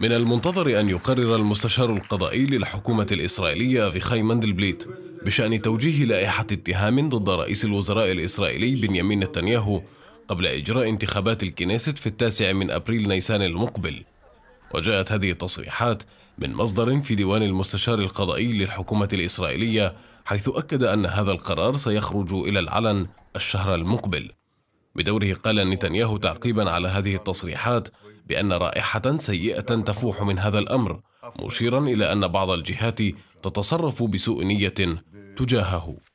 من المنتظر أن يقرر المستشار القضائي للحكومة الإسرائيلية أفيخاي مندلبليت بشأن توجيه لائحة اتهام ضد رئيس الوزراء الإسرائيلي بنيامين نتنياهو قبل إجراء انتخابات الكنيست في التاسع من أبريل نيسان المقبل وجاءت هذه التصريحات من مصدر في ديوان المستشار القضائي للحكومة الإسرائيلية حيث أكد أن هذا القرار سيخرج إلى العلن الشهر المقبل بدوره قال نتنياهو تعقيبا على هذه التصريحات بأن رائحة سيئة تفوح من هذا الأمر مشيرا إلى أن بعض الجهات تتصرف بسوء نية تجاهه